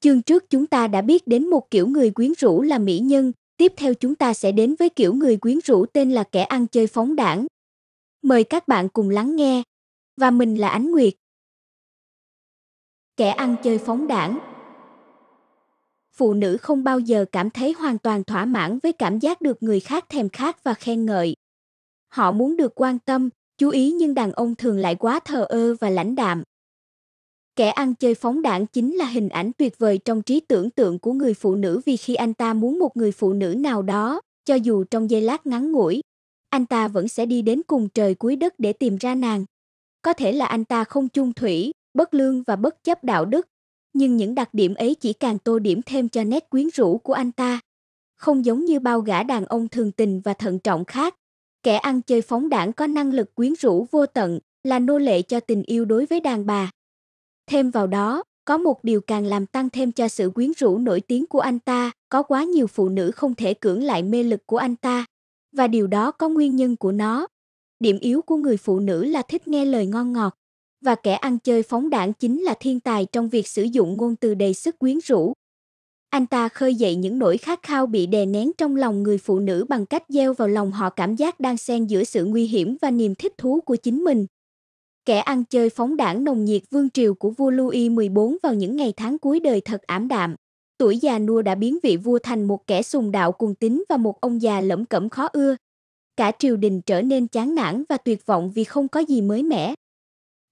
Chương trước chúng ta đã biết đến một kiểu người quyến rũ là mỹ nhân, tiếp theo chúng ta sẽ đến với kiểu người quyến rũ tên là kẻ ăn chơi phóng đảng. Mời các bạn cùng lắng nghe. Và mình là Ánh Nguyệt. Kẻ ăn chơi phóng đảng phụ nữ không bao giờ cảm thấy hoàn toàn thỏa mãn với cảm giác được người khác thèm khát và khen ngợi họ muốn được quan tâm chú ý nhưng đàn ông thường lại quá thờ ơ và lãnh đạm kẻ ăn chơi phóng đảng chính là hình ảnh tuyệt vời trong trí tưởng tượng của người phụ nữ vì khi anh ta muốn một người phụ nữ nào đó cho dù trong giây lát ngắn ngủi anh ta vẫn sẽ đi đến cùng trời cuối đất để tìm ra nàng có thể là anh ta không chung thủy bất lương và bất chấp đạo đức nhưng những đặc điểm ấy chỉ càng tô điểm thêm cho nét quyến rũ của anh ta. Không giống như bao gã đàn ông thường tình và thận trọng khác, kẻ ăn chơi phóng đảng có năng lực quyến rũ vô tận, là nô lệ cho tình yêu đối với đàn bà. Thêm vào đó, có một điều càng làm tăng thêm cho sự quyến rũ nổi tiếng của anh ta, có quá nhiều phụ nữ không thể cưỡng lại mê lực của anh ta, và điều đó có nguyên nhân của nó. Điểm yếu của người phụ nữ là thích nghe lời ngon ngọt, và kẻ ăn chơi phóng đảng chính là thiên tài trong việc sử dụng ngôn từ đầy sức quyến rũ. Anh ta khơi dậy những nỗi khát khao bị đè nén trong lòng người phụ nữ bằng cách gieo vào lòng họ cảm giác đang xen giữa sự nguy hiểm và niềm thích thú của chính mình. Kẻ ăn chơi phóng đảng nồng nhiệt vương triều của vua Louis XIV vào những ngày tháng cuối đời thật ảm đạm. Tuổi già nua đã biến vị vua thành một kẻ sùng đạo cuồng tín và một ông già lẫm cẩm khó ưa. Cả triều đình trở nên chán nản và tuyệt vọng vì không có gì mới mẻ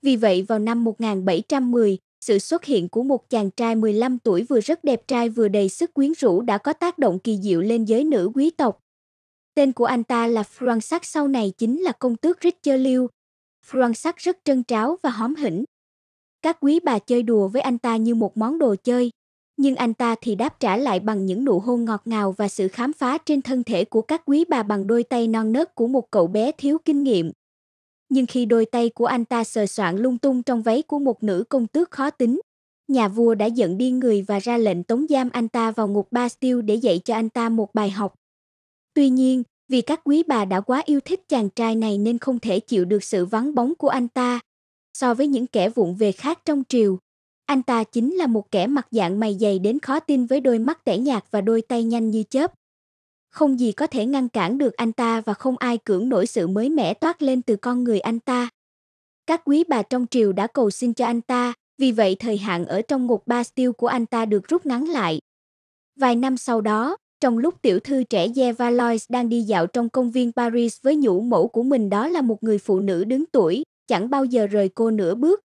vì vậy vào năm 1710, sự xuất hiện của một chàng trai 15 tuổi vừa rất đẹp trai vừa đầy sức quyến rũ đã có tác động kỳ diệu lên giới nữ quý tộc. Tên của anh ta là Fransak sau này chính là công tước Richard Liu. Fransak rất trân tráo và hóm hỉnh. Các quý bà chơi đùa với anh ta như một món đồ chơi, nhưng anh ta thì đáp trả lại bằng những nụ hôn ngọt ngào và sự khám phá trên thân thể của các quý bà bằng đôi tay non nớt của một cậu bé thiếu kinh nghiệm nhưng khi đôi tay của anh ta sờ soạn lung tung trong váy của một nữ công tước khó tính, nhà vua đã giận điên người và ra lệnh tống giam anh ta vào ngục Bastille để dạy cho anh ta một bài học. Tuy nhiên, vì các quý bà đã quá yêu thích chàng trai này nên không thể chịu được sự vắng bóng của anh ta. So với những kẻ vụng về khác trong triều, anh ta chính là một kẻ mặt dạng mày dày đến khó tin với đôi mắt tẻ nhạt và đôi tay nhanh như chớp không gì có thể ngăn cản được anh ta và không ai cưỡng nổi sự mới mẻ toát lên từ con người anh ta. Các quý bà trong triều đã cầu xin cho anh ta, vì vậy thời hạn ở trong ngục Bastille của anh ta được rút ngắn lại. Vài năm sau đó, trong lúc tiểu thư trẻ Ye Valois đang đi dạo trong công viên Paris với nhũ mẫu của mình đó là một người phụ nữ đứng tuổi, chẳng bao giờ rời cô nửa bước.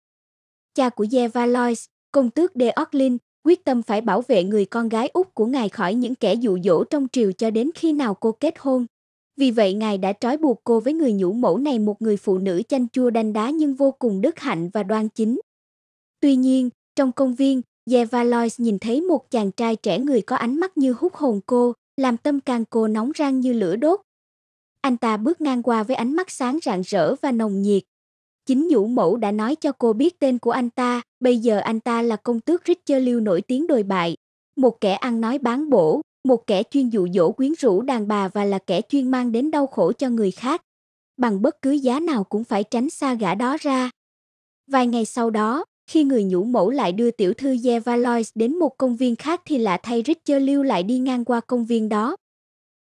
Cha của Ye Valois, công tước de Orlin, quyết tâm phải bảo vệ người con gái út của ngài khỏi những kẻ dụ dỗ trong triều cho đến khi nào cô kết hôn. Vì vậy ngài đã trói buộc cô với người nhũ mẫu này một người phụ nữ chanh chua đanh đá nhưng vô cùng đức hạnh và đoan chính. Tuy nhiên, trong công viên, Yevalois nhìn thấy một chàng trai trẻ người có ánh mắt như hút hồn cô, làm tâm can cô nóng rang như lửa đốt. Anh ta bước ngang qua với ánh mắt sáng rạng rỡ và nồng nhiệt, Chính Nhũ Mẫu đã nói cho cô biết tên của anh ta, bây giờ anh ta là công tước Richard Lưu nổi tiếng đồi bại. Một kẻ ăn nói bán bổ, một kẻ chuyên dụ dỗ quyến rũ đàn bà và là kẻ chuyên mang đến đau khổ cho người khác. Bằng bất cứ giá nào cũng phải tránh xa gã đó ra. Vài ngày sau đó, khi người nhũ mẫu lại đưa tiểu thư Jevalois đến một công viên khác thì lạ thay Richard Lưu lại đi ngang qua công viên đó.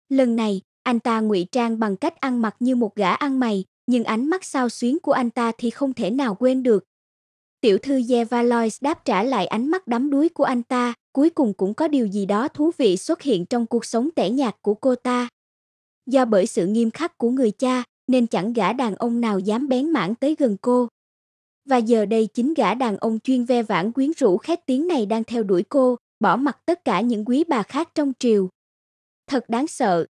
Lần này, anh ta ngụy trang bằng cách ăn mặc như một gã ăn mày, nhưng ánh mắt sao xuyến của anh ta thì không thể nào quên được. Tiểu thư Yevalois đáp trả lại ánh mắt đắm đuối của anh ta, cuối cùng cũng có điều gì đó thú vị xuất hiện trong cuộc sống tẻ nhạt của cô ta. Do bởi sự nghiêm khắc của người cha, nên chẳng gã đàn ông nào dám bén mảng tới gần cô. Và giờ đây chính gã đàn ông chuyên ve vãn quyến rũ khét tiếng này đang theo đuổi cô, bỏ mặt tất cả những quý bà khác trong triều. Thật đáng sợ.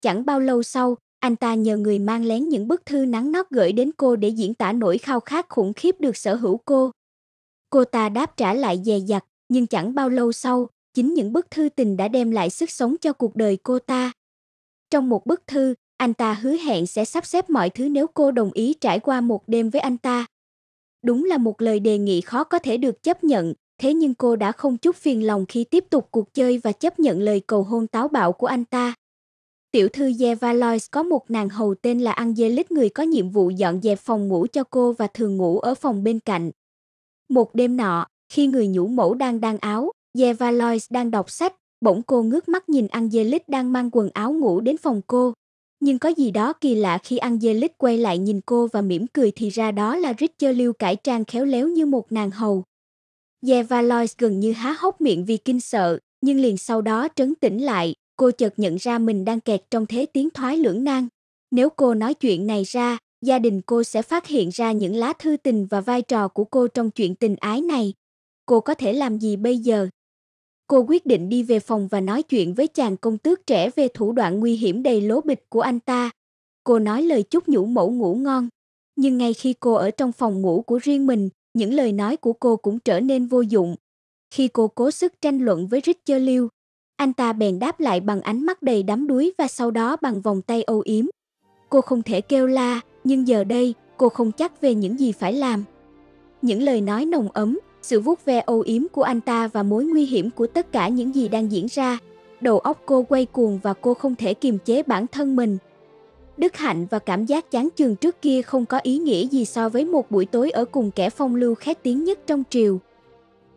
Chẳng bao lâu sau, anh ta nhờ người mang lén những bức thư nắng nót gửi đến cô để diễn tả nỗi khao khát khủng khiếp được sở hữu cô. Cô ta đáp trả lại dè dặt, nhưng chẳng bao lâu sau, chính những bức thư tình đã đem lại sức sống cho cuộc đời cô ta. Trong một bức thư, anh ta hứa hẹn sẽ sắp xếp mọi thứ nếu cô đồng ý trải qua một đêm với anh ta. Đúng là một lời đề nghị khó có thể được chấp nhận, thế nhưng cô đã không chút phiền lòng khi tiếp tục cuộc chơi và chấp nhận lời cầu hôn táo bạo của anh ta. Tiểu thư Yevalois có một nàng hầu tên là Angelic người có nhiệm vụ dọn dẹp phòng ngủ cho cô và thường ngủ ở phòng bên cạnh. Một đêm nọ, khi người nhũ mẫu đang đan áo, Yevalois đang đọc sách, bỗng cô ngước mắt nhìn Angelic đang mang quần áo ngủ đến phòng cô. Nhưng có gì đó kỳ lạ khi Angelic quay lại nhìn cô và mỉm cười thì ra đó là Richard Lưu cải trang khéo léo như một nàng hầu. Yevalois gần như há hốc miệng vì kinh sợ, nhưng liền sau đó trấn tĩnh lại, cô chợt nhận ra mình đang kẹt trong thế tiến thoái lưỡng nan. Nếu cô nói chuyện này ra, gia đình cô sẽ phát hiện ra những lá thư tình và vai trò của cô trong chuyện tình ái này. Cô có thể làm gì bây giờ? Cô quyết định đi về phòng và nói chuyện với chàng công tước trẻ về thủ đoạn nguy hiểm đầy lố bịch của anh ta. Cô nói lời chúc nhủ mẫu ngủ ngon, nhưng ngay khi cô ở trong phòng ngủ của riêng mình, những lời nói của cô cũng trở nên vô dụng. Khi cô cố sức tranh luận với Richard Richelieu, anh ta bèn đáp lại bằng ánh mắt đầy đắm đuối và sau đó bằng vòng tay âu yếm. Cô không thể kêu la, nhưng giờ đây cô không chắc về những gì phải làm. Những lời nói nồng ấm, sự vuốt ve âu yếm của anh ta và mối nguy hiểm của tất cả những gì đang diễn ra. Đầu óc cô quay cuồng và cô không thể kiềm chế bản thân mình. Đức hạnh và cảm giác chán chường trước kia không có ý nghĩa gì so với một buổi tối ở cùng kẻ phong lưu khét tiếng nhất trong triều.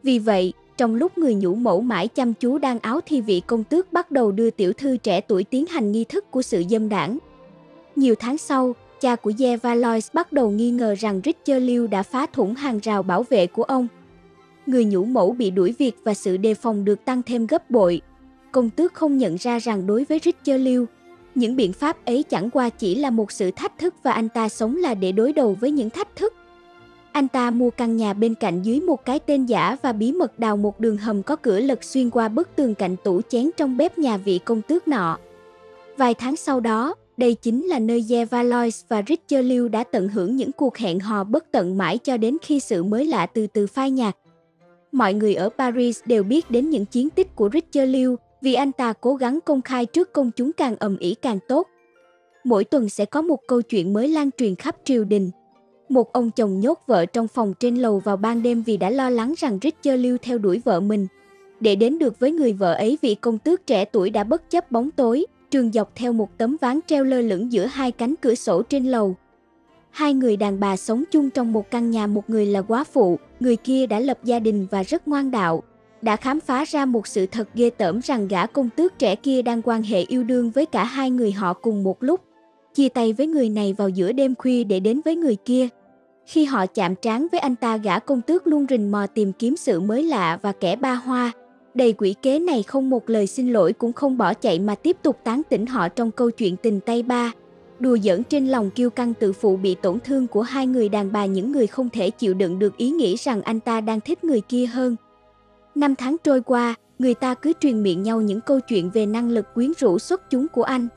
Vì vậy, trong lúc người nhũ mẫu mãi chăm chú đang áo thi vị công tước bắt đầu đưa tiểu thư trẻ tuổi tiến hành nghi thức của sự dâm đảng. Nhiều tháng sau, cha của Ye Valois bắt đầu nghi ngờ rằng Richard Liu đã phá thủng hàng rào bảo vệ của ông. Người nhũ mẫu bị đuổi việc và sự đề phòng được tăng thêm gấp bội. Công tước không nhận ra rằng đối với Richard Liu, những biện pháp ấy chẳng qua chỉ là một sự thách thức và anh ta sống là để đối đầu với những thách thức anh ta mua căn nhà bên cạnh dưới một cái tên giả và bí mật đào một đường hầm có cửa lật xuyên qua bức tường cạnh tủ chén trong bếp nhà vị công tước nọ. Vài tháng sau đó, đây chính là nơi Jeva Lois và Richard Liu đã tận hưởng những cuộc hẹn hò bất tận mãi cho đến khi sự mới lạ từ từ phai nhạt. Mọi người ở Paris đều biết đến những chiến tích của Richard Liu vì anh ta cố gắng công khai trước công chúng càng ầm ĩ càng tốt. Mỗi tuần sẽ có một câu chuyện mới lan truyền khắp triều đình, một ông chồng nhốt vợ trong phòng trên lầu vào ban đêm vì đã lo lắng rằng Richard lưu theo đuổi vợ mình. Để đến được với người vợ ấy vị công tước trẻ tuổi đã bất chấp bóng tối, trường dọc theo một tấm ván treo lơ lửng giữa hai cánh cửa sổ trên lầu. Hai người đàn bà sống chung trong một căn nhà một người là quá phụ, người kia đã lập gia đình và rất ngoan đạo. Đã khám phá ra một sự thật ghê tởm rằng gã công tước trẻ kia đang quan hệ yêu đương với cả hai người họ cùng một lúc chia tay với người này vào giữa đêm khuya để đến với người kia. Khi họ chạm trán với anh ta gã công tước luôn rình mò tìm kiếm sự mới lạ và kẻ ba hoa. Đầy quỷ kế này không một lời xin lỗi cũng không bỏ chạy mà tiếp tục tán tỉnh họ trong câu chuyện tình tay ba. Đùa giỡn trên lòng kiêu căng tự phụ bị tổn thương của hai người đàn bà những người không thể chịu đựng được ý nghĩ rằng anh ta đang thích người kia hơn. Năm tháng trôi qua, người ta cứ truyền miệng nhau những câu chuyện về năng lực quyến rũ xuất chúng của anh.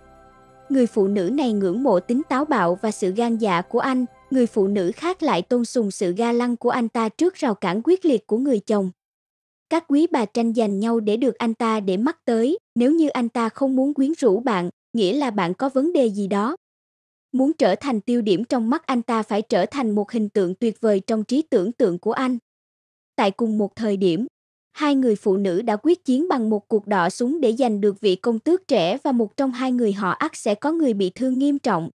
Người phụ nữ này ngưỡng mộ tính táo bạo và sự gan dạ của anh, người phụ nữ khác lại tôn sùng sự ga lăng của anh ta trước rào cản quyết liệt của người chồng. Các quý bà tranh giành nhau để được anh ta để mắt tới, nếu như anh ta không muốn quyến rũ bạn, nghĩa là bạn có vấn đề gì đó. Muốn trở thành tiêu điểm trong mắt anh ta phải trở thành một hình tượng tuyệt vời trong trí tưởng tượng của anh. Tại cùng một thời điểm, hai người phụ nữ đã quyết chiến bằng một cuộc đọ súng để giành được vị công tước trẻ và một trong hai người họ ắt sẽ có người bị thương nghiêm trọng.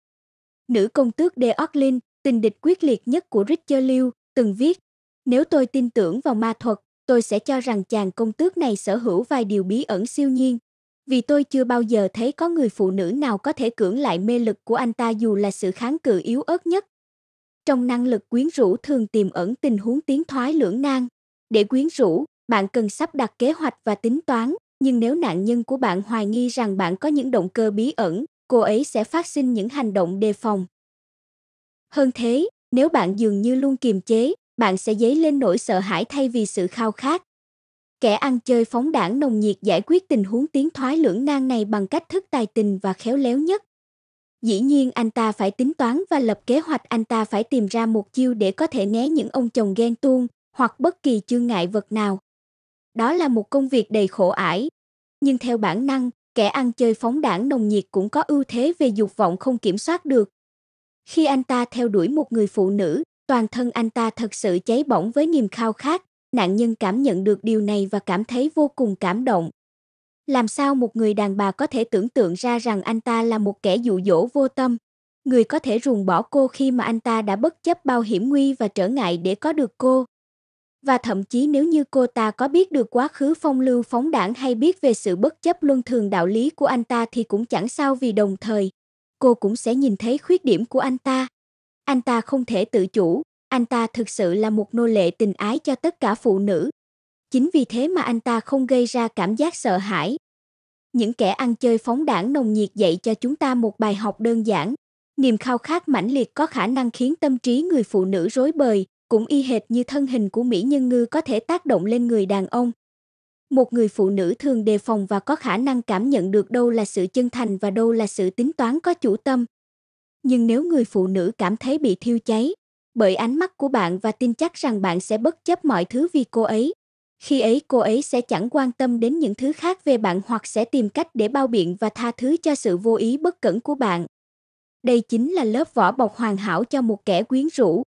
Nữ công tước De Orlin, tình địch quyết liệt nhất của Richard Liu, từng viết, nếu tôi tin tưởng vào ma thuật, tôi sẽ cho rằng chàng công tước này sở hữu vài điều bí ẩn siêu nhiên. Vì tôi chưa bao giờ thấy có người phụ nữ nào có thể cưỡng lại mê lực của anh ta dù là sự kháng cự yếu ớt nhất. Trong năng lực quyến rũ thường tiềm ẩn tình huống tiến thoái lưỡng nan. Để quyến rũ, bạn cần sắp đặt kế hoạch và tính toán nhưng nếu nạn nhân của bạn hoài nghi rằng bạn có những động cơ bí ẩn cô ấy sẽ phát sinh những hành động đề phòng hơn thế nếu bạn dường như luôn kiềm chế bạn sẽ dấy lên nỗi sợ hãi thay vì sự khao khát kẻ ăn chơi phóng đảng nồng nhiệt giải quyết tình huống tiến thoái lưỡng nan này bằng cách thức tài tình và khéo léo nhất dĩ nhiên anh ta phải tính toán và lập kế hoạch anh ta phải tìm ra một chiêu để có thể né những ông chồng ghen tuông hoặc bất kỳ chương ngại vật nào đó là một công việc đầy khổ ải. Nhưng theo bản năng, kẻ ăn chơi phóng đảng nồng nhiệt cũng có ưu thế về dục vọng không kiểm soát được. Khi anh ta theo đuổi một người phụ nữ, toàn thân anh ta thật sự cháy bỏng với niềm khao khát, nạn nhân cảm nhận được điều này và cảm thấy vô cùng cảm động. Làm sao một người đàn bà có thể tưởng tượng ra rằng anh ta là một kẻ dụ dỗ vô tâm, người có thể ruồng bỏ cô khi mà anh ta đã bất chấp bao hiểm nguy và trở ngại để có được cô? và thậm chí nếu như cô ta có biết được quá khứ phong lưu phóng đảng hay biết về sự bất chấp luân thường đạo lý của anh ta thì cũng chẳng sao vì đồng thời, cô cũng sẽ nhìn thấy khuyết điểm của anh ta. Anh ta không thể tự chủ, anh ta thực sự là một nô lệ tình ái cho tất cả phụ nữ. Chính vì thế mà anh ta không gây ra cảm giác sợ hãi. Những kẻ ăn chơi phóng đảng nồng nhiệt dạy cho chúng ta một bài học đơn giản. Niềm khao khát mãnh liệt có khả năng khiến tâm trí người phụ nữ rối bời, cũng y hệt như thân hình của mỹ nhân ngư có thể tác động lên người đàn ông. Một người phụ nữ thường đề phòng và có khả năng cảm nhận được đâu là sự chân thành và đâu là sự tính toán có chủ tâm. Nhưng nếu người phụ nữ cảm thấy bị thiêu cháy, bởi ánh mắt của bạn và tin chắc rằng bạn sẽ bất chấp mọi thứ vì cô ấy, khi ấy cô ấy sẽ chẳng quan tâm đến những thứ khác về bạn hoặc sẽ tìm cách để bao biện và tha thứ cho sự vô ý bất cẩn của bạn. Đây chính là lớp vỏ bọc hoàn hảo cho một kẻ quyến rũ,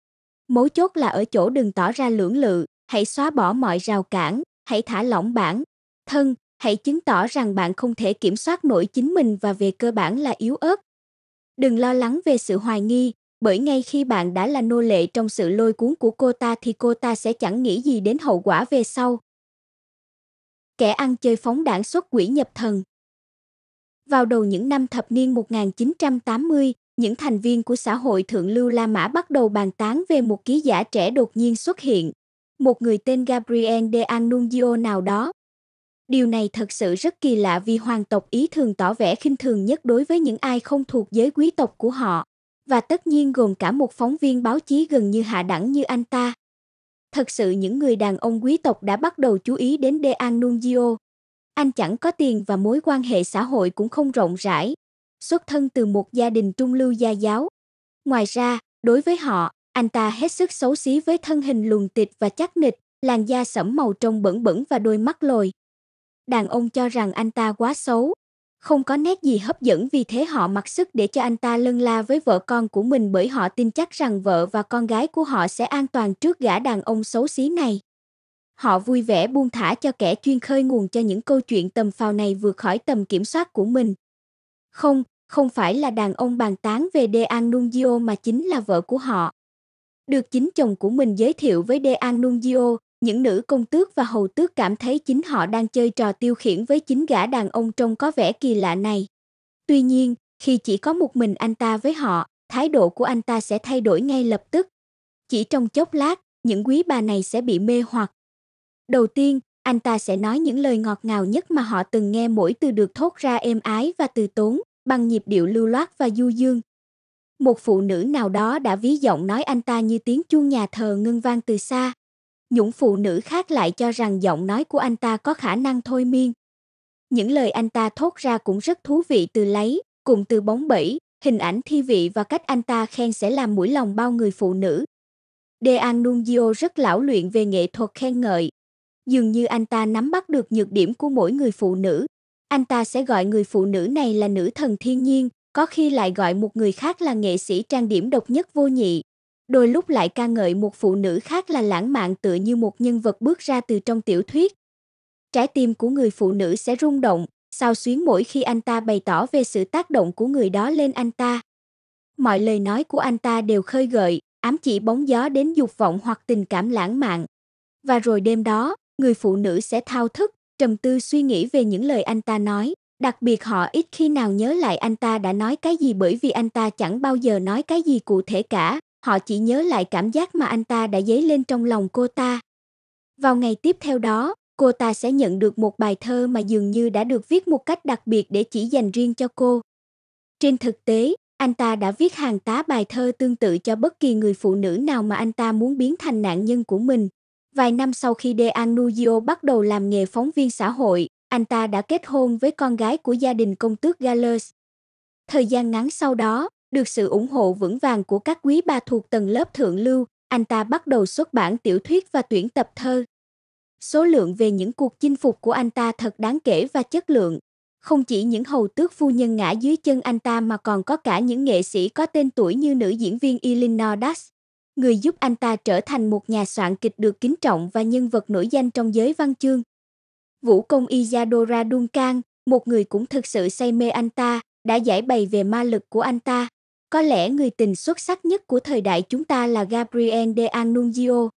Mấu chốt là ở chỗ đừng tỏ ra lưỡng lự, hãy xóa bỏ mọi rào cản, hãy thả lỏng bản thân, hãy chứng tỏ rằng bạn không thể kiểm soát nổi chính mình và về cơ bản là yếu ớt. Đừng lo lắng về sự hoài nghi, bởi ngay khi bạn đã là nô lệ trong sự lôi cuốn của cô ta thì cô ta sẽ chẳng nghĩ gì đến hậu quả về sau. Kẻ ăn chơi phóng đảng xuất quỷ nhập thần Vào đầu những năm thập niên 1980, những thành viên của xã hội thượng lưu La Mã bắt đầu bàn tán về một ký giả trẻ đột nhiên xuất hiện, một người tên Gabriel de Annunzio nào đó. Điều này thật sự rất kỳ lạ vì hoàng tộc Ý thường tỏ vẻ khinh thường nhất đối với những ai không thuộc giới quý tộc của họ, và tất nhiên gồm cả một phóng viên báo chí gần như hạ đẳng như anh ta. Thật sự những người đàn ông quý tộc đã bắt đầu chú ý đến De Annunzio. Anh chẳng có tiền và mối quan hệ xã hội cũng không rộng rãi, xuất thân từ một gia đình trung lưu gia giáo. Ngoài ra, đối với họ, anh ta hết sức xấu xí với thân hình lùn tịt và chắc nịch, làn da sẫm màu trông bẩn bẩn và đôi mắt lồi. Đàn ông cho rằng anh ta quá xấu, không có nét gì hấp dẫn vì thế họ mặc sức để cho anh ta lân la với vợ con của mình bởi họ tin chắc rằng vợ và con gái của họ sẽ an toàn trước gã đàn ông xấu xí này. Họ vui vẻ buông thả cho kẻ chuyên khơi nguồn cho những câu chuyện tầm phào này vượt khỏi tầm kiểm soát của mình. Không, không phải là đàn ông bàn tán về De Annunzio oh mà chính là vợ của họ. Được chính chồng của mình giới thiệu với De Annunzio, oh, những nữ công tước và hầu tước cảm thấy chính họ đang chơi trò tiêu khiển với chính gã đàn ông trông có vẻ kỳ lạ này. Tuy nhiên, khi chỉ có một mình anh ta với họ, thái độ của anh ta sẽ thay đổi ngay lập tức. Chỉ trong chốc lát, những quý bà này sẽ bị mê hoặc. Đầu tiên, anh ta sẽ nói những lời ngọt ngào nhất mà họ từng nghe mỗi từ được thốt ra êm ái và từ tốn bằng nhịp điệu lưu loát và du dương. Một phụ nữ nào đó đã ví giọng nói anh ta như tiếng chuông nhà thờ ngân vang từ xa. Những phụ nữ khác lại cho rằng giọng nói của anh ta có khả năng thôi miên. Những lời anh ta thốt ra cũng rất thú vị từ lấy, cùng từ bóng bẫy, hình ảnh thi vị và cách anh ta khen sẽ làm mũi lòng bao người phụ nữ. De Annunzio rất lão luyện về nghệ thuật khen ngợi. Dường như anh ta nắm bắt được nhược điểm của mỗi người phụ nữ, anh ta sẽ gọi người phụ nữ này là nữ thần thiên nhiên, có khi lại gọi một người khác là nghệ sĩ trang điểm độc nhất vô nhị. Đôi lúc lại ca ngợi một phụ nữ khác là lãng mạn tựa như một nhân vật bước ra từ trong tiểu thuyết. Trái tim của người phụ nữ sẽ rung động, sao xuyến mỗi khi anh ta bày tỏ về sự tác động của người đó lên anh ta. Mọi lời nói của anh ta đều khơi gợi, ám chỉ bóng gió đến dục vọng hoặc tình cảm lãng mạn. Và rồi đêm đó, người phụ nữ sẽ thao thức, trầm tư suy nghĩ về những lời anh ta nói, đặc biệt họ ít khi nào nhớ lại anh ta đã nói cái gì bởi vì anh ta chẳng bao giờ nói cái gì cụ thể cả, họ chỉ nhớ lại cảm giác mà anh ta đã dấy lên trong lòng cô ta. Vào ngày tiếp theo đó, cô ta sẽ nhận được một bài thơ mà dường như đã được viết một cách đặc biệt để chỉ dành riêng cho cô. Trên thực tế, anh ta đã viết hàng tá bài thơ tương tự cho bất kỳ người phụ nữ nào mà anh ta muốn biến thành nạn nhân của mình, Vài năm sau khi De Anugio bắt đầu làm nghề phóng viên xã hội, anh ta đã kết hôn với con gái của gia đình công tước Gallus. Thời gian ngắn sau đó, được sự ủng hộ vững vàng của các quý bà thuộc tầng lớp thượng lưu, anh ta bắt đầu xuất bản tiểu thuyết và tuyển tập thơ. Số lượng về những cuộc chinh phục của anh ta thật đáng kể và chất lượng. Không chỉ những hầu tước phu nhân ngã dưới chân anh ta mà còn có cả những nghệ sĩ có tên tuổi như nữ diễn viên Illinois Dash người giúp anh ta trở thành một nhà soạn kịch được kính trọng và nhân vật nổi danh trong giới văn chương. Vũ công Isadora Duncan, một người cũng thực sự say mê anh ta, đã giải bày về ma lực của anh ta. Có lẽ người tình xuất sắc nhất của thời đại chúng ta là Gabriel de Annunzio.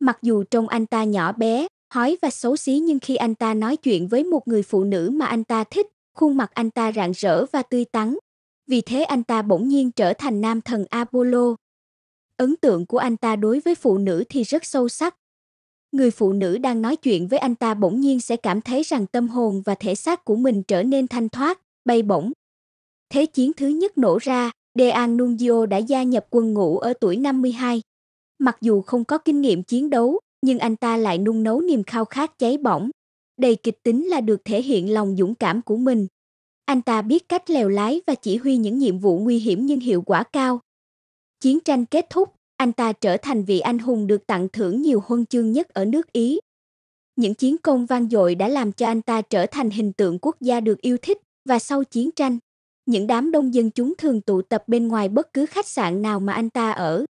Mặc dù trông anh ta nhỏ bé, hói và xấu xí nhưng khi anh ta nói chuyện với một người phụ nữ mà anh ta thích, khuôn mặt anh ta rạng rỡ và tươi tắn. Vì thế anh ta bỗng nhiên trở thành nam thần Apollo. Ấn tượng của anh ta đối với phụ nữ thì rất sâu sắc. Người phụ nữ đang nói chuyện với anh ta bỗng nhiên sẽ cảm thấy rằng tâm hồn và thể xác của mình trở nên thanh thoát, bay bổng. Thế chiến thứ nhất nổ ra, De Annunzio đã gia nhập quân ngũ ở tuổi 52. Mặc dù không có kinh nghiệm chiến đấu, nhưng anh ta lại nung nấu niềm khao khát cháy bỏng. Đầy kịch tính là được thể hiện lòng dũng cảm của mình. Anh ta biết cách lèo lái và chỉ huy những nhiệm vụ nguy hiểm nhưng hiệu quả cao, Chiến tranh kết thúc, anh ta trở thành vị anh hùng được tặng thưởng nhiều huân chương nhất ở nước Ý. Những chiến công vang dội đã làm cho anh ta trở thành hình tượng quốc gia được yêu thích và sau chiến tranh, những đám đông dân chúng thường tụ tập bên ngoài bất cứ khách sạn nào mà anh ta ở.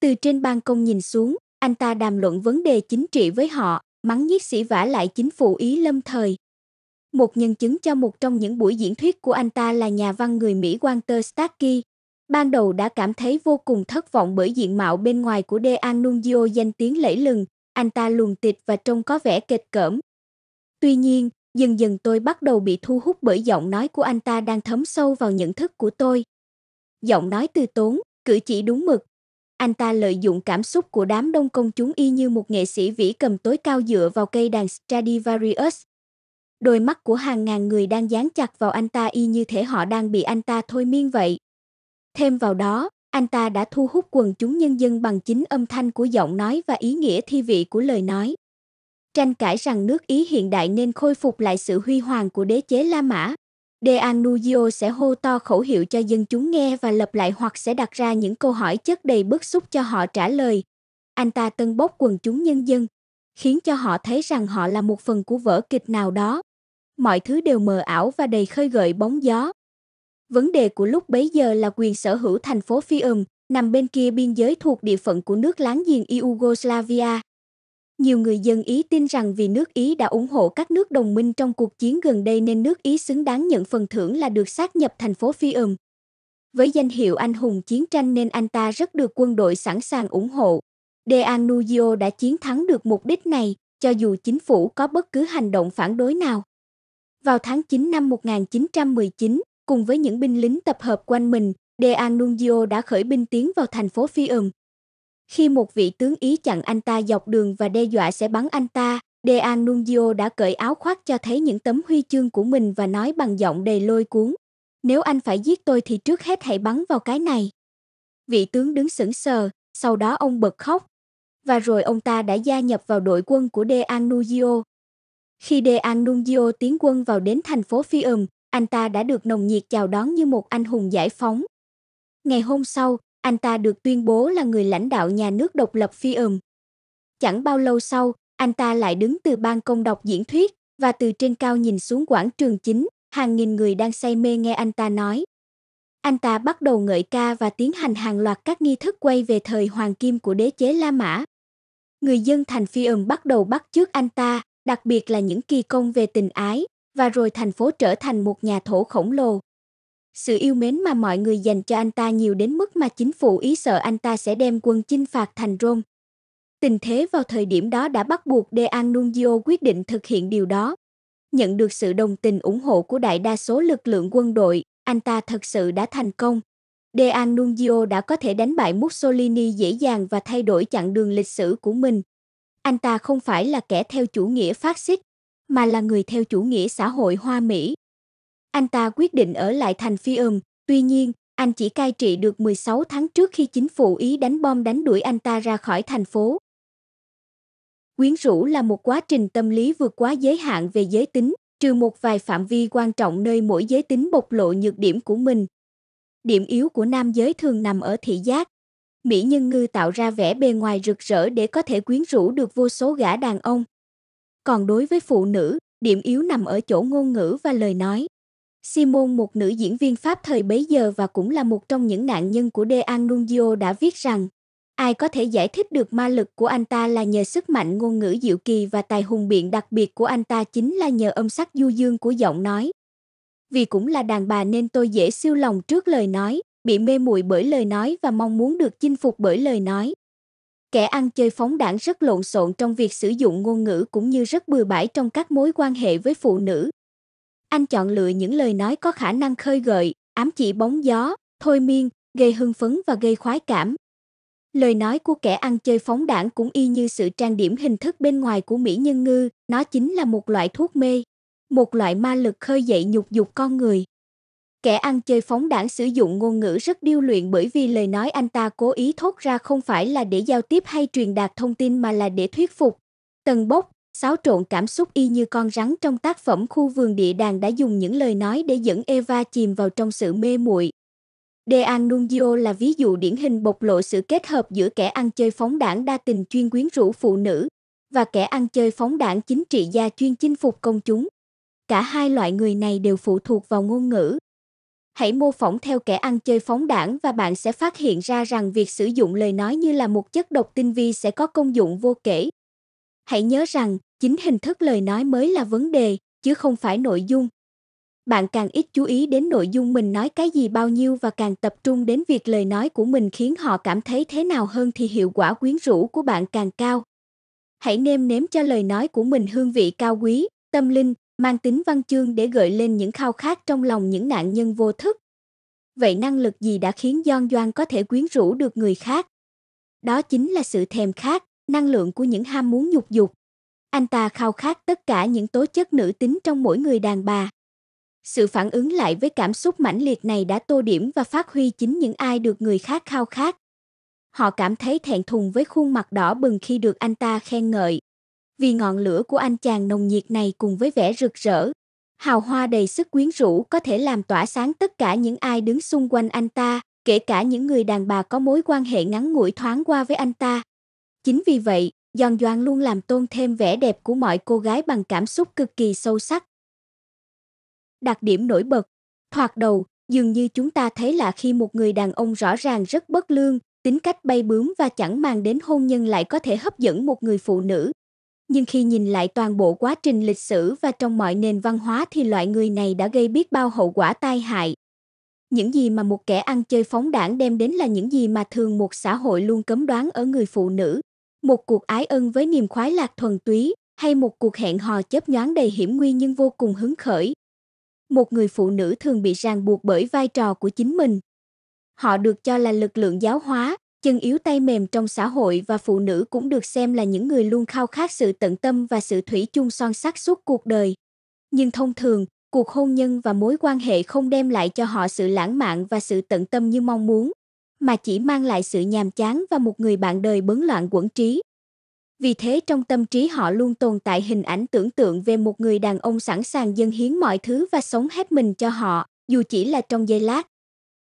Từ trên ban công nhìn xuống, anh ta đàm luận vấn đề chính trị với họ, mắng nhiếc sĩ vả lại chính phủ Ý lâm thời. Một nhân chứng cho một trong những buổi diễn thuyết của anh ta là nhà văn người Mỹ Walter Starkey, Ban đầu đã cảm thấy vô cùng thất vọng bởi diện mạo bên ngoài của De Annunzio danh tiếng lẫy lừng, anh ta luồn tịt và trông có vẻ kịch cỡm. Tuy nhiên, dần dần tôi bắt đầu bị thu hút bởi giọng nói của anh ta đang thấm sâu vào nhận thức của tôi. Giọng nói từ tốn, cử chỉ đúng mực. Anh ta lợi dụng cảm xúc của đám đông công chúng y như một nghệ sĩ vĩ cầm tối cao dựa vào cây đàn Stradivarius. Đôi mắt của hàng ngàn người đang dán chặt vào anh ta y như thể họ đang bị anh ta thôi miên vậy. Thêm vào đó, anh ta đã thu hút quần chúng nhân dân bằng chính âm thanh của giọng nói và ý nghĩa thi vị của lời nói. Tranh cãi rằng nước Ý hiện đại nên khôi phục lại sự huy hoàng của đế chế La Mã. De Anugio sẽ hô to khẩu hiệu cho dân chúng nghe và lập lại hoặc sẽ đặt ra những câu hỏi chất đầy bức xúc cho họ trả lời. Anh ta tân bốc quần chúng nhân dân, khiến cho họ thấy rằng họ là một phần của vở kịch nào đó. Mọi thứ đều mờ ảo và đầy khơi gợi bóng gió. Vấn đề của lúc bấy giờ là quyền sở hữu thành phố Fium, nằm bên kia biên giới thuộc địa phận của nước láng giềng Yugoslavia. Nhiều người dân Ý tin rằng vì nước Ý đã ủng hộ các nước đồng minh trong cuộc chiến gần đây nên nước Ý xứng đáng nhận phần thưởng là được xác nhập thành phố Fium. Với danh hiệu anh hùng chiến tranh nên anh ta rất được quân đội sẵn sàng ủng hộ. De Anugio đã chiến thắng được mục đích này, cho dù chính phủ có bất cứ hành động phản đối nào. Vào tháng 9 năm 1919, cùng với những binh lính tập hợp quanh mình, De Annunzio đã khởi binh tiến vào thành phố Phi Ưm. Khi một vị tướng Ý chặn anh ta dọc đường và đe dọa sẽ bắn anh ta, De Annunzio đã cởi áo khoác cho thấy những tấm huy chương của mình và nói bằng giọng đầy lôi cuốn. Nếu anh phải giết tôi thì trước hết hãy bắn vào cái này. Vị tướng đứng sững sờ, sau đó ông bật khóc. Và rồi ông ta đã gia nhập vào đội quân của De Annunzio. Khi De Annunzio tiến quân vào đến thành phố Phi Ưm anh ta đã được nồng nhiệt chào đón như một anh hùng giải phóng. Ngày hôm sau, anh ta được tuyên bố là người lãnh đạo nhà nước độc lập phi ừm. Chẳng bao lâu sau, anh ta lại đứng từ ban công đọc diễn thuyết và từ trên cao nhìn xuống quảng trường chính, hàng nghìn người đang say mê nghe anh ta nói. Anh ta bắt đầu ngợi ca và tiến hành hàng loạt các nghi thức quay về thời hoàng kim của đế chế La Mã. Người dân thành phi ừm bắt đầu bắt chước anh ta, đặc biệt là những kỳ công về tình ái, và rồi thành phố trở thành một nhà thổ khổng lồ. Sự yêu mến mà mọi người dành cho anh ta nhiều đến mức mà chính phủ ý sợ anh ta sẽ đem quân chinh phạt thành Rome. Tình thế vào thời điểm đó đã bắt buộc De Annunzio quyết định thực hiện điều đó. Nhận được sự đồng tình ủng hộ của đại đa số lực lượng quân đội, anh ta thật sự đã thành công. De Annunzio đã có thể đánh bại Mussolini dễ dàng và thay đổi chặng đường lịch sử của mình. Anh ta không phải là kẻ theo chủ nghĩa phát xít, mà là người theo chủ nghĩa xã hội Hoa Mỹ. Anh ta quyết định ở lại thành Phi ôm, tuy nhiên, anh chỉ cai trị được 16 tháng trước khi chính phủ Ý đánh bom đánh đuổi anh ta ra khỏi thành phố. Quyến rũ là một quá trình tâm lý vượt quá giới hạn về giới tính, trừ một vài phạm vi quan trọng nơi mỗi giới tính bộc lộ nhược điểm của mình. Điểm yếu của nam giới thường nằm ở thị giác. Mỹ nhân ngư tạo ra vẻ bề ngoài rực rỡ để có thể quyến rũ được vô số gã đàn ông còn đối với phụ nữ điểm yếu nằm ở chỗ ngôn ngữ và lời nói simon một nữ diễn viên pháp thời bấy giờ và cũng là một trong những nạn nhân của de annunzio đã viết rằng ai có thể giải thích được ma lực của anh ta là nhờ sức mạnh ngôn ngữ diệu kỳ và tài hùng biện đặc biệt của anh ta chính là nhờ âm sắc du dương của giọng nói vì cũng là đàn bà nên tôi dễ siêu lòng trước lời nói bị mê muội bởi lời nói và mong muốn được chinh phục bởi lời nói kẻ ăn chơi phóng đảng rất lộn xộn trong việc sử dụng ngôn ngữ cũng như rất bừa bãi trong các mối quan hệ với phụ nữ anh chọn lựa những lời nói có khả năng khơi gợi ám chỉ bóng gió thôi miên gây hưng phấn và gây khoái cảm lời nói của kẻ ăn chơi phóng đảng cũng y như sự trang điểm hình thức bên ngoài của mỹ nhân ngư nó chính là một loại thuốc mê một loại ma lực khơi dậy nhục dục con người Kẻ ăn chơi phóng đảng sử dụng ngôn ngữ rất điêu luyện bởi vì lời nói anh ta cố ý thốt ra không phải là để giao tiếp hay truyền đạt thông tin mà là để thuyết phục. Tần Bốc, xáo trộn cảm xúc y như con rắn trong tác phẩm Khu vườn địa đàng đã dùng những lời nói để dẫn Eva chìm vào trong sự mê muội. De Annunzio là ví dụ điển hình bộc lộ sự kết hợp giữa kẻ ăn chơi phóng đảng đa tình chuyên quyến rũ phụ nữ và kẻ ăn chơi phóng đảng chính trị gia chuyên chinh phục công chúng. Cả hai loại người này đều phụ thuộc vào ngôn ngữ, hãy mô phỏng theo kẻ ăn chơi phóng đảng và bạn sẽ phát hiện ra rằng việc sử dụng lời nói như là một chất độc tinh vi sẽ có công dụng vô kể. Hãy nhớ rằng, chính hình thức lời nói mới là vấn đề, chứ không phải nội dung. Bạn càng ít chú ý đến nội dung mình nói cái gì bao nhiêu và càng tập trung đến việc lời nói của mình khiến họ cảm thấy thế nào hơn thì hiệu quả quyến rũ của bạn càng cao. Hãy nêm nếm cho lời nói của mình hương vị cao quý, tâm linh, mang tính văn chương để gợi lên những khao khát trong lòng những nạn nhân vô thức. Vậy năng lực gì đã khiến Doan Doan có thể quyến rũ được người khác? Đó chính là sự thèm khát, năng lượng của những ham muốn nhục dục. Anh ta khao khát tất cả những tố chất nữ tính trong mỗi người đàn bà. Sự phản ứng lại với cảm xúc mãnh liệt này đã tô điểm và phát huy chính những ai được người khác khao khát. Họ cảm thấy thẹn thùng với khuôn mặt đỏ bừng khi được anh ta khen ngợi, vì ngọn lửa của anh chàng nồng nhiệt này cùng với vẻ rực rỡ, hào hoa đầy sức quyến rũ có thể làm tỏa sáng tất cả những ai đứng xung quanh anh ta, kể cả những người đàn bà có mối quan hệ ngắn ngủi thoáng qua với anh ta. Chính vì vậy, Giòn Doan luôn làm tôn thêm vẻ đẹp của mọi cô gái bằng cảm xúc cực kỳ sâu sắc. Đặc điểm nổi bật, thoạt đầu, dường như chúng ta thấy là khi một người đàn ông rõ ràng rất bất lương, tính cách bay bướm và chẳng mang đến hôn nhân lại có thể hấp dẫn một người phụ nữ, nhưng khi nhìn lại toàn bộ quá trình lịch sử và trong mọi nền văn hóa thì loại người này đã gây biết bao hậu quả tai hại. Những gì mà một kẻ ăn chơi phóng đảng đem đến là những gì mà thường một xã hội luôn cấm đoán ở người phụ nữ. Một cuộc ái ân với niềm khoái lạc thuần túy, hay một cuộc hẹn hò chớp nhoáng đầy hiểm nguy nhưng vô cùng hứng khởi. Một người phụ nữ thường bị ràng buộc bởi vai trò của chính mình. Họ được cho là lực lượng giáo hóa, chân yếu tay mềm trong xã hội và phụ nữ cũng được xem là những người luôn khao khát sự tận tâm và sự thủy chung son sắc suốt cuộc đời. Nhưng thông thường, cuộc hôn nhân và mối quan hệ không đem lại cho họ sự lãng mạn và sự tận tâm như mong muốn, mà chỉ mang lại sự nhàm chán và một người bạn đời bấn loạn quẩn trí. Vì thế trong tâm trí họ luôn tồn tại hình ảnh tưởng tượng về một người đàn ông sẵn sàng dâng hiến mọi thứ và sống hết mình cho họ, dù chỉ là trong giây lát.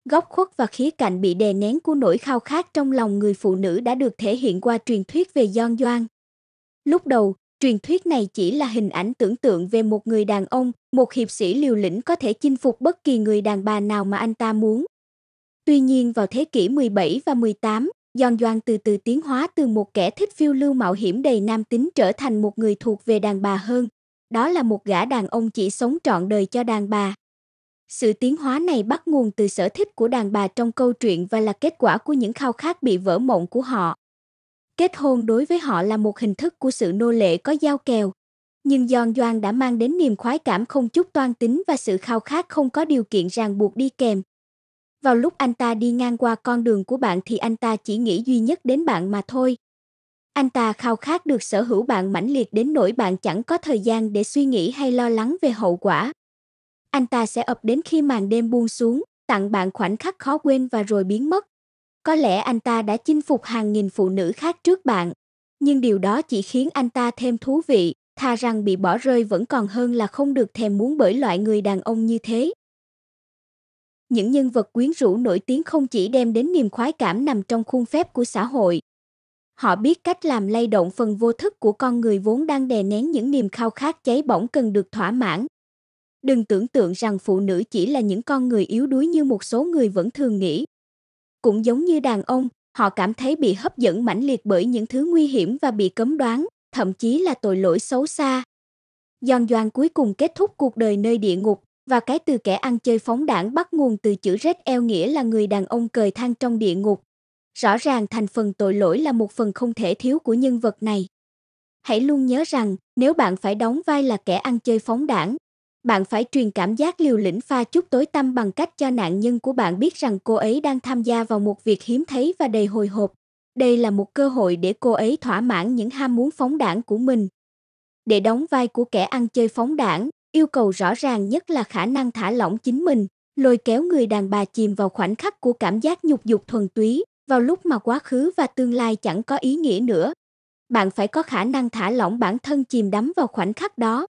Góc khuất và khía cạnh bị đè nén của nỗi khao khát trong lòng người phụ nữ đã được thể hiện qua truyền thuyết về Don Doan. Lúc đầu, truyền thuyết này chỉ là hình ảnh tưởng tượng về một người đàn ông, một hiệp sĩ liều lĩnh có thể chinh phục bất kỳ người đàn bà nào mà anh ta muốn. Tuy nhiên vào thế kỷ 17 và 18, Don Doan từ từ tiến hóa từ một kẻ thích phiêu lưu mạo hiểm đầy nam tính trở thành một người thuộc về đàn bà hơn. Đó là một gã đàn ông chỉ sống trọn đời cho đàn bà. Sự tiến hóa này bắt nguồn từ sở thích của đàn bà trong câu chuyện và là kết quả của những khao khát bị vỡ mộng của họ. Kết hôn đối với họ là một hình thức của sự nô lệ có giao kèo, nhưng Giòn Doan đã mang đến niềm khoái cảm không chút toan tính và sự khao khát không có điều kiện ràng buộc đi kèm. Vào lúc anh ta đi ngang qua con đường của bạn thì anh ta chỉ nghĩ duy nhất đến bạn mà thôi. Anh ta khao khát được sở hữu bạn mãnh liệt đến nỗi bạn chẳng có thời gian để suy nghĩ hay lo lắng về hậu quả. Anh ta sẽ ập đến khi màn đêm buông xuống, tặng bạn khoảnh khắc khó quên và rồi biến mất. Có lẽ anh ta đã chinh phục hàng nghìn phụ nữ khác trước bạn, nhưng điều đó chỉ khiến anh ta thêm thú vị, thà rằng bị bỏ rơi vẫn còn hơn là không được thèm muốn bởi loại người đàn ông như thế. Những nhân vật quyến rũ nổi tiếng không chỉ đem đến niềm khoái cảm nằm trong khuôn phép của xã hội. Họ biết cách làm lay động phần vô thức của con người vốn đang đè nén những niềm khao khát cháy bỏng cần được thỏa mãn, đừng tưởng tượng rằng phụ nữ chỉ là những con người yếu đuối như một số người vẫn thường nghĩ. Cũng giống như đàn ông, họ cảm thấy bị hấp dẫn mãnh liệt bởi những thứ nguy hiểm và bị cấm đoán, thậm chí là tội lỗi xấu xa. Doan Doan cuối cùng kết thúc cuộc đời nơi địa ngục và cái từ kẻ ăn chơi phóng đảng bắt nguồn từ chữ rết eo nghĩa là người đàn ông cời thang trong địa ngục. Rõ ràng thành phần tội lỗi là một phần không thể thiếu của nhân vật này. Hãy luôn nhớ rằng, nếu bạn phải đóng vai là kẻ ăn chơi phóng đảng, bạn phải truyền cảm giác liều lĩnh pha chút tối tăm bằng cách cho nạn nhân của bạn biết rằng cô ấy đang tham gia vào một việc hiếm thấy và đầy hồi hộp. Đây là một cơ hội để cô ấy thỏa mãn những ham muốn phóng đảng của mình. Để đóng vai của kẻ ăn chơi phóng đảng, yêu cầu rõ ràng nhất là khả năng thả lỏng chính mình, lôi kéo người đàn bà chìm vào khoảnh khắc của cảm giác nhục dục thuần túy, vào lúc mà quá khứ và tương lai chẳng có ý nghĩa nữa. Bạn phải có khả năng thả lỏng bản thân chìm đắm vào khoảnh khắc đó,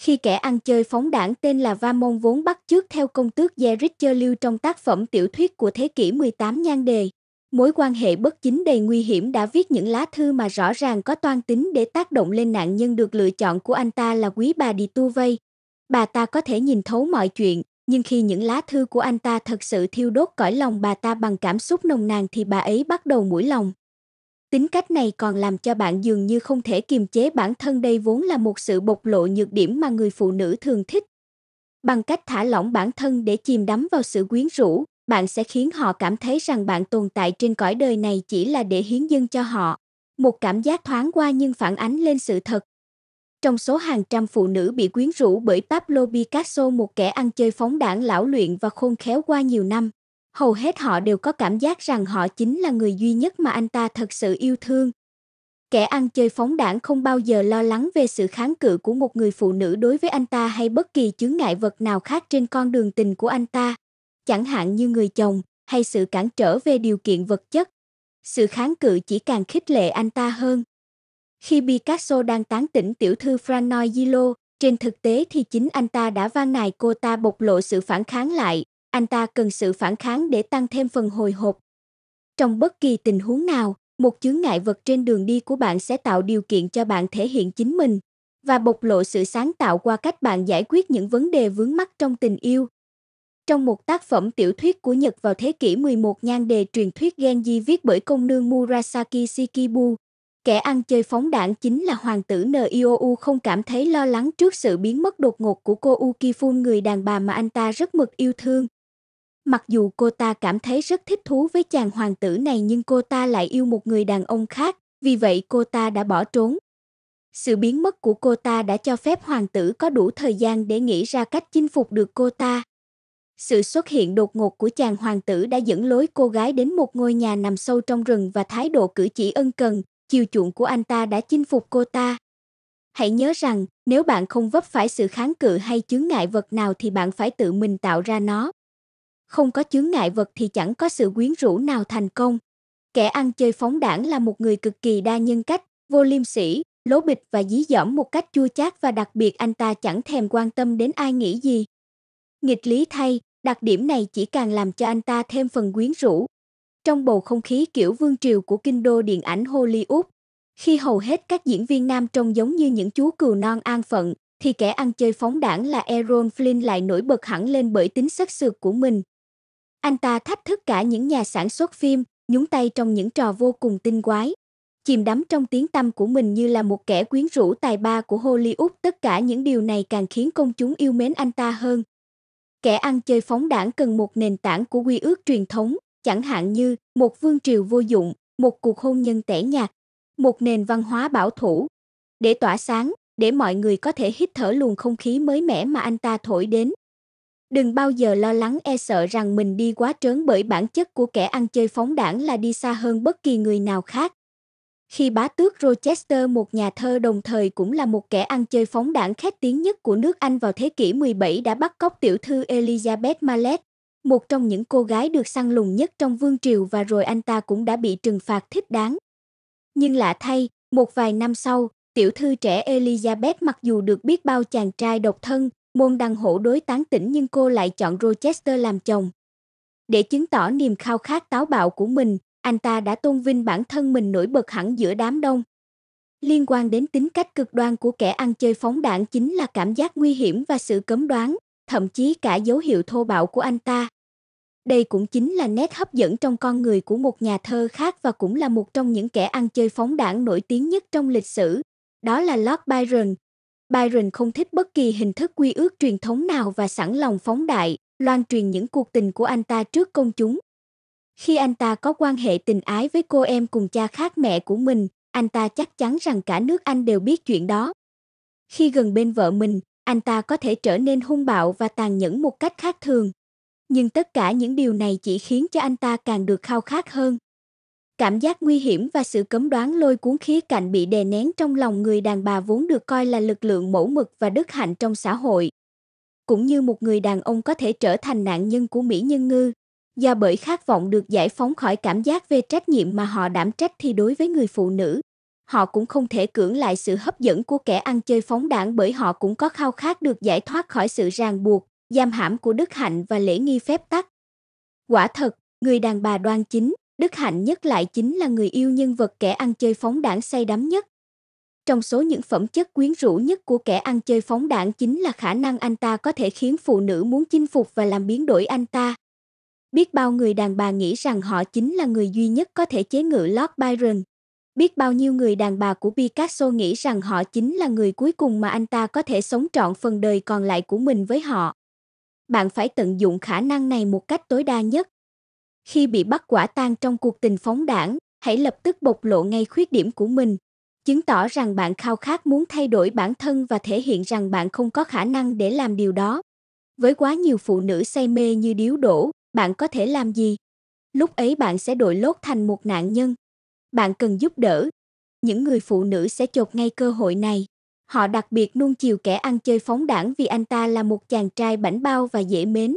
khi kẻ ăn chơi phóng đảng tên là Vamon vốn bắt chước theo công tước chơi lưu trong tác phẩm tiểu thuyết của thế kỷ 18 nhan đề. Mối quan hệ bất chính đầy nguy hiểm đã viết những lá thư mà rõ ràng có toan tính để tác động lên nạn nhân được lựa chọn của anh ta là quý bà Đi Tu Vây. Bà ta có thể nhìn thấu mọi chuyện, nhưng khi những lá thư của anh ta thật sự thiêu đốt cõi lòng bà ta bằng cảm xúc nồng nàn thì bà ấy bắt đầu mũi lòng. Tính cách này còn làm cho bạn dường như không thể kiềm chế bản thân đây vốn là một sự bộc lộ nhược điểm mà người phụ nữ thường thích. Bằng cách thả lỏng bản thân để chìm đắm vào sự quyến rũ, bạn sẽ khiến họ cảm thấy rằng bạn tồn tại trên cõi đời này chỉ là để hiến dâng cho họ. Một cảm giác thoáng qua nhưng phản ánh lên sự thật. Trong số hàng trăm phụ nữ bị quyến rũ bởi Pablo Picasso, một kẻ ăn chơi phóng đảng lão luyện và khôn khéo qua nhiều năm, hầu hết họ đều có cảm giác rằng họ chính là người duy nhất mà anh ta thật sự yêu thương kẻ ăn chơi phóng đảng không bao giờ lo lắng về sự kháng cự của một người phụ nữ đối với anh ta hay bất kỳ chướng ngại vật nào khác trên con đường tình của anh ta chẳng hạn như người chồng hay sự cản trở về điều kiện vật chất sự kháng cự chỉ càng khích lệ anh ta hơn khi picasso đang tán tỉnh tiểu thư franois gillo trên thực tế thì chính anh ta đã van nài cô ta bộc lộ sự phản kháng lại anh ta cần sự phản kháng để tăng thêm phần hồi hộp. Trong bất kỳ tình huống nào, một chướng ngại vật trên đường đi của bạn sẽ tạo điều kiện cho bạn thể hiện chính mình và bộc lộ sự sáng tạo qua cách bạn giải quyết những vấn đề vướng mắc trong tình yêu. Trong một tác phẩm tiểu thuyết của Nhật vào thế kỷ 11 nhan đề truyền thuyết Genji viết bởi công nương Murasaki Shikibu, kẻ ăn chơi phóng đảng chính là hoàng tử Niou không cảm thấy lo lắng trước sự biến mất đột ngột của cô Ukifun người đàn bà mà anh ta rất mực yêu thương. Mặc dù cô ta cảm thấy rất thích thú với chàng hoàng tử này nhưng cô ta lại yêu một người đàn ông khác, vì vậy cô ta đã bỏ trốn. Sự biến mất của cô ta đã cho phép hoàng tử có đủ thời gian để nghĩ ra cách chinh phục được cô ta. Sự xuất hiện đột ngột của chàng hoàng tử đã dẫn lối cô gái đến một ngôi nhà nằm sâu trong rừng và thái độ cử chỉ ân cần, chiều chuộng của anh ta đã chinh phục cô ta. Hãy nhớ rằng, nếu bạn không vấp phải sự kháng cự hay chướng ngại vật nào thì bạn phải tự mình tạo ra nó không có chướng ngại vật thì chẳng có sự quyến rũ nào thành công. Kẻ ăn chơi phóng đảng là một người cực kỳ đa nhân cách, vô liêm sỉ, lố bịch và dí dỏm một cách chua chát và đặc biệt anh ta chẳng thèm quan tâm đến ai nghĩ gì. Nghịch lý thay, đặc điểm này chỉ càng làm cho anh ta thêm phần quyến rũ. Trong bầu không khí kiểu vương triều của kinh đô điện ảnh Hollywood, khi hầu hết các diễn viên nam trông giống như những chú cừu non an phận, thì kẻ ăn chơi phóng đảng là Aaron Flynn lại nổi bật hẳn lên bởi tính sắc sược của mình, anh ta thách thức cả những nhà sản xuất phim, nhúng tay trong những trò vô cùng tinh quái. Chìm đắm trong tiếng tăm của mình như là một kẻ quyến rũ tài ba của Hollywood, tất cả những điều này càng khiến công chúng yêu mến anh ta hơn. Kẻ ăn chơi phóng đảng cần một nền tảng của quy ước truyền thống, chẳng hạn như một vương triều vô dụng, một cuộc hôn nhân tẻ nhạt, một nền văn hóa bảo thủ. Để tỏa sáng, để mọi người có thể hít thở luồng không khí mới mẻ mà anh ta thổi đến, Đừng bao giờ lo lắng e sợ rằng mình đi quá trớn bởi bản chất của kẻ ăn chơi phóng đảng là đi xa hơn bất kỳ người nào khác. Khi bá tước Rochester, một nhà thơ đồng thời cũng là một kẻ ăn chơi phóng đảng khét tiếng nhất của nước Anh vào thế kỷ 17 đã bắt cóc tiểu thư Elizabeth Mallet, một trong những cô gái được săn lùng nhất trong vương triều và rồi anh ta cũng đã bị trừng phạt thích đáng. Nhưng lạ thay, một vài năm sau, tiểu thư trẻ Elizabeth mặc dù được biết bao chàng trai độc thân, Môn đăng hổ đối tán tỉnh nhưng cô lại chọn Rochester làm chồng. Để chứng tỏ niềm khao khát táo bạo của mình, anh ta đã tôn vinh bản thân mình nổi bật hẳn giữa đám đông. Liên quan đến tính cách cực đoan của kẻ ăn chơi phóng đảng chính là cảm giác nguy hiểm và sự cấm đoán, thậm chí cả dấu hiệu thô bạo của anh ta. Đây cũng chính là nét hấp dẫn trong con người của một nhà thơ khác và cũng là một trong những kẻ ăn chơi phóng đảng nổi tiếng nhất trong lịch sử. Đó là Lord Byron, Byron không thích bất kỳ hình thức quy ước truyền thống nào và sẵn lòng phóng đại, loan truyền những cuộc tình của anh ta trước công chúng. Khi anh ta có quan hệ tình ái với cô em cùng cha khác mẹ của mình, anh ta chắc chắn rằng cả nước Anh đều biết chuyện đó. Khi gần bên vợ mình, anh ta có thể trở nên hung bạo và tàn nhẫn một cách khác thường. Nhưng tất cả những điều này chỉ khiến cho anh ta càng được khao khát hơn. Cảm giác nguy hiểm và sự cấm đoán lôi cuốn khí cạnh bị đè nén trong lòng người đàn bà vốn được coi là lực lượng mẫu mực và đức hạnh trong xã hội. Cũng như một người đàn ông có thể trở thành nạn nhân của Mỹ Nhân Ngư, do bởi khát vọng được giải phóng khỏi cảm giác về trách nhiệm mà họ đảm trách thì đối với người phụ nữ, họ cũng không thể cưỡng lại sự hấp dẫn của kẻ ăn chơi phóng đảng bởi họ cũng có khao khát được giải thoát khỏi sự ràng buộc, giam hãm của đức hạnh và lễ nghi phép tắc. Quả thật, người đàn bà đoan chính, đức hạnh nhất lại chính là người yêu nhân vật kẻ ăn chơi phóng đảng say đắm nhất. Trong số những phẩm chất quyến rũ nhất của kẻ ăn chơi phóng đảng chính là khả năng anh ta có thể khiến phụ nữ muốn chinh phục và làm biến đổi anh ta. Biết bao người đàn bà nghĩ rằng họ chính là người duy nhất có thể chế ngự Lord Byron. Biết bao nhiêu người đàn bà của Picasso nghĩ rằng họ chính là người cuối cùng mà anh ta có thể sống trọn phần đời còn lại của mình với họ. Bạn phải tận dụng khả năng này một cách tối đa nhất khi bị bắt quả tang trong cuộc tình phóng đảng, hãy lập tức bộc lộ ngay khuyết điểm của mình, chứng tỏ rằng bạn khao khát muốn thay đổi bản thân và thể hiện rằng bạn không có khả năng để làm điều đó. Với quá nhiều phụ nữ say mê như điếu đổ, bạn có thể làm gì? Lúc ấy bạn sẽ đội lốt thành một nạn nhân. Bạn cần giúp đỡ. Những người phụ nữ sẽ chộp ngay cơ hội này. Họ đặc biệt nuông chiều kẻ ăn chơi phóng đảng vì anh ta là một chàng trai bảnh bao và dễ mến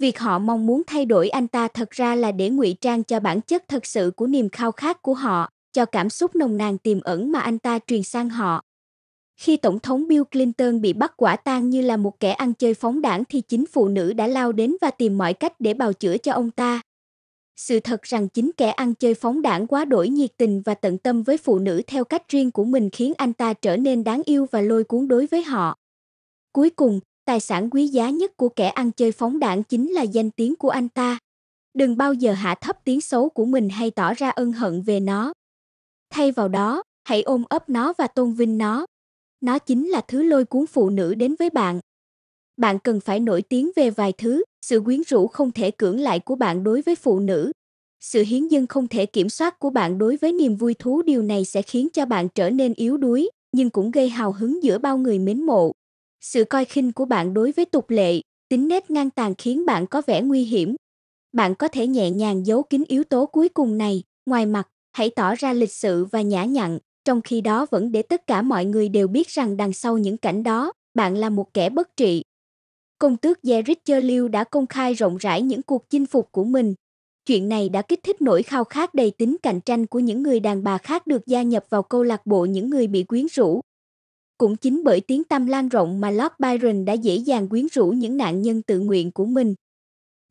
việc họ mong muốn thay đổi anh ta thật ra là để ngụy trang cho bản chất thật sự của niềm khao khát của họ cho cảm xúc nồng nàn tiềm ẩn mà anh ta truyền sang họ khi tổng thống bill clinton bị bắt quả tang như là một kẻ ăn chơi phóng đảng thì chính phụ nữ đã lao đến và tìm mọi cách để bào chữa cho ông ta sự thật rằng chính kẻ ăn chơi phóng đảng quá đổi nhiệt tình và tận tâm với phụ nữ theo cách riêng của mình khiến anh ta trở nên đáng yêu và lôi cuốn đối với họ cuối cùng tài sản quý giá nhất của kẻ ăn chơi phóng đảng chính là danh tiếng của anh ta. Đừng bao giờ hạ thấp tiếng xấu của mình hay tỏ ra ân hận về nó. Thay vào đó, hãy ôm ấp nó và tôn vinh nó. Nó chính là thứ lôi cuốn phụ nữ đến với bạn. Bạn cần phải nổi tiếng về vài thứ, sự quyến rũ không thể cưỡng lại của bạn đối với phụ nữ. Sự hiến dâng không thể kiểm soát của bạn đối với niềm vui thú điều này sẽ khiến cho bạn trở nên yếu đuối, nhưng cũng gây hào hứng giữa bao người mến mộ. Sự coi khinh của bạn đối với tục lệ, tính nết ngang tàn khiến bạn có vẻ nguy hiểm. Bạn có thể nhẹ nhàng giấu kín yếu tố cuối cùng này, ngoài mặt, hãy tỏ ra lịch sự và nhã nhặn, trong khi đó vẫn để tất cả mọi người đều biết rằng đằng sau những cảnh đó, bạn là một kẻ bất trị. Công tước Jerry Churchill đã công khai rộng rãi những cuộc chinh phục của mình. Chuyện này đã kích thích nỗi khao khát đầy tính cạnh tranh của những người đàn bà khác được gia nhập vào câu lạc bộ những người bị quyến rũ. Cũng chính bởi tiếng tăm lan rộng mà Lord Byron đã dễ dàng quyến rũ những nạn nhân tự nguyện của mình.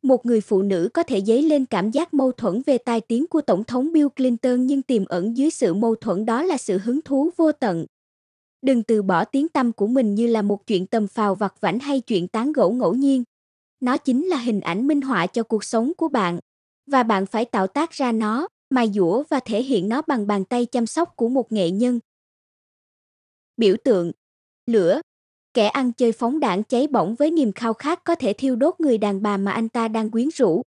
Một người phụ nữ có thể dấy lên cảm giác mâu thuẫn về tai tiếng của Tổng thống Bill Clinton nhưng tiềm ẩn dưới sự mâu thuẫn đó là sự hứng thú vô tận. Đừng từ bỏ tiếng tâm của mình như là một chuyện tầm phào vặt vảnh hay chuyện tán gẫu ngẫu nhiên. Nó chính là hình ảnh minh họa cho cuộc sống của bạn. Và bạn phải tạo tác ra nó, mài dũa và thể hiện nó bằng bàn tay chăm sóc của một nghệ nhân biểu tượng, lửa, kẻ ăn chơi phóng đảng cháy bỏng với niềm khao khát có thể thiêu đốt người đàn bà mà anh ta đang quyến rũ.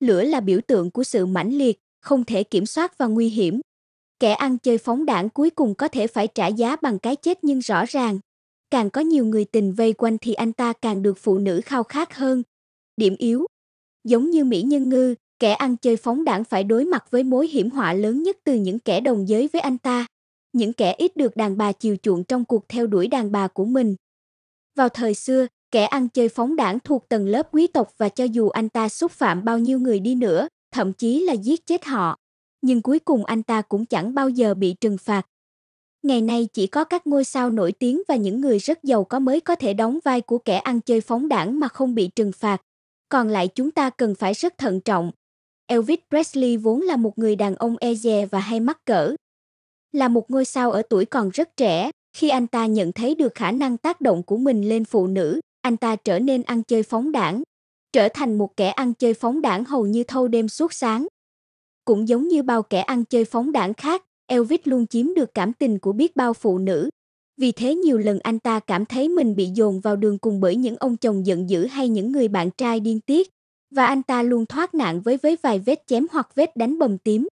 Lửa là biểu tượng của sự mãnh liệt, không thể kiểm soát và nguy hiểm. Kẻ ăn chơi phóng đảng cuối cùng có thể phải trả giá bằng cái chết nhưng rõ ràng, càng có nhiều người tình vây quanh thì anh ta càng được phụ nữ khao khát hơn. Điểm yếu Giống như Mỹ Nhân Ngư, kẻ ăn chơi phóng đảng phải đối mặt với mối hiểm họa lớn nhất từ những kẻ đồng giới với anh ta những kẻ ít được đàn bà chiều chuộng trong cuộc theo đuổi đàn bà của mình. Vào thời xưa, kẻ ăn chơi phóng đảng thuộc tầng lớp quý tộc và cho dù anh ta xúc phạm bao nhiêu người đi nữa, thậm chí là giết chết họ, nhưng cuối cùng anh ta cũng chẳng bao giờ bị trừng phạt. Ngày nay chỉ có các ngôi sao nổi tiếng và những người rất giàu có mới có thể đóng vai của kẻ ăn chơi phóng đảng mà không bị trừng phạt. Còn lại chúng ta cần phải rất thận trọng. Elvis Presley vốn là một người đàn ông e dè và hay mắc cỡ, là một ngôi sao ở tuổi còn rất trẻ, khi anh ta nhận thấy được khả năng tác động của mình lên phụ nữ, anh ta trở nên ăn chơi phóng đảng, trở thành một kẻ ăn chơi phóng đảng hầu như thâu đêm suốt sáng. Cũng giống như bao kẻ ăn chơi phóng đảng khác, Elvis luôn chiếm được cảm tình của biết bao phụ nữ. Vì thế nhiều lần anh ta cảm thấy mình bị dồn vào đường cùng bởi những ông chồng giận dữ hay những người bạn trai điên tiết, và anh ta luôn thoát nạn với với vài vết chém hoặc vết đánh bầm tím.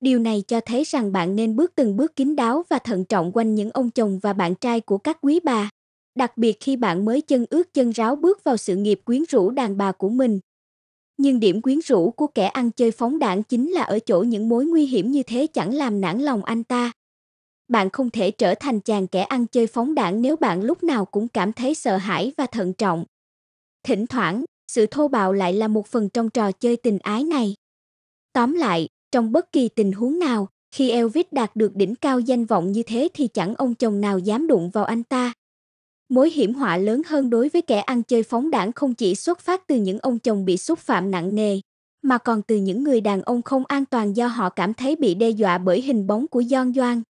Điều này cho thấy rằng bạn nên bước từng bước kín đáo và thận trọng quanh những ông chồng và bạn trai của các quý bà, đặc biệt khi bạn mới chân ướt chân ráo bước vào sự nghiệp quyến rũ đàn bà của mình. Nhưng điểm quyến rũ của kẻ ăn chơi phóng đảng chính là ở chỗ những mối nguy hiểm như thế chẳng làm nản lòng anh ta. Bạn không thể trở thành chàng kẻ ăn chơi phóng đảng nếu bạn lúc nào cũng cảm thấy sợ hãi và thận trọng. Thỉnh thoảng, sự thô bạo lại là một phần trong trò chơi tình ái này. Tóm lại, trong bất kỳ tình huống nào, khi Elvis đạt được đỉnh cao danh vọng như thế thì chẳng ông chồng nào dám đụng vào anh ta. Mối hiểm họa lớn hơn đối với kẻ ăn chơi phóng đảng không chỉ xuất phát từ những ông chồng bị xúc phạm nặng nề, mà còn từ những người đàn ông không an toàn do họ cảm thấy bị đe dọa bởi hình bóng của doan Doan.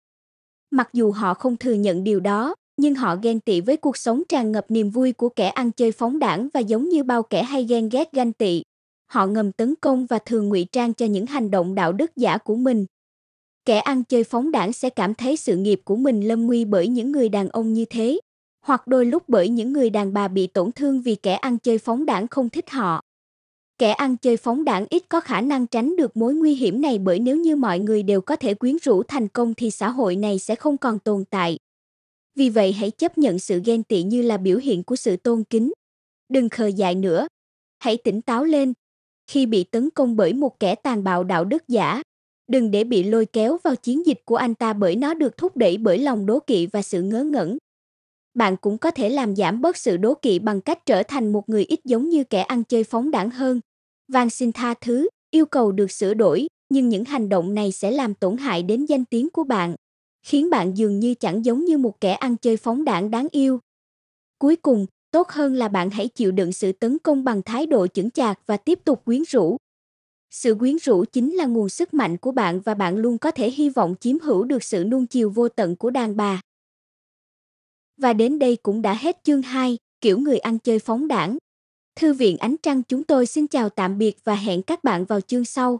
Mặc dù họ không thừa nhận điều đó, nhưng họ ghen tị với cuộc sống tràn ngập niềm vui của kẻ ăn chơi phóng đảng và giống như bao kẻ hay ghen ghét ganh tị, họ ngầm tấn công và thường ngụy trang cho những hành động đạo đức giả của mình. Kẻ ăn chơi phóng đảng sẽ cảm thấy sự nghiệp của mình lâm nguy bởi những người đàn ông như thế, hoặc đôi lúc bởi những người đàn bà bị tổn thương vì kẻ ăn chơi phóng đảng không thích họ. Kẻ ăn chơi phóng đảng ít có khả năng tránh được mối nguy hiểm này bởi nếu như mọi người đều có thể quyến rũ thành công thì xã hội này sẽ không còn tồn tại. Vì vậy hãy chấp nhận sự ghen tị như là biểu hiện của sự tôn kính. Đừng khờ dại nữa. Hãy tỉnh táo lên, khi bị tấn công bởi một kẻ tàn bạo đạo đức giả đừng để bị lôi kéo vào chiến dịch của anh ta bởi nó được thúc đẩy bởi lòng đố kỵ và sự ngớ ngẩn bạn cũng có thể làm giảm bớt sự đố kỵ bằng cách trở thành một người ít giống như kẻ ăn chơi phóng đảng hơn van xin tha thứ yêu cầu được sửa đổi nhưng những hành động này sẽ làm tổn hại đến danh tiếng của bạn khiến bạn dường như chẳng giống như một kẻ ăn chơi phóng đảng đáng yêu cuối cùng tốt hơn là bạn hãy chịu đựng sự tấn công bằng thái độ chững chạc và tiếp tục quyến rũ. Sự quyến rũ chính là nguồn sức mạnh của bạn và bạn luôn có thể hy vọng chiếm hữu được sự nuông chiều vô tận của đàn bà. Và đến đây cũng đã hết chương 2, kiểu người ăn chơi phóng đảng. Thư viện Ánh Trăng chúng tôi xin chào tạm biệt và hẹn các bạn vào chương sau.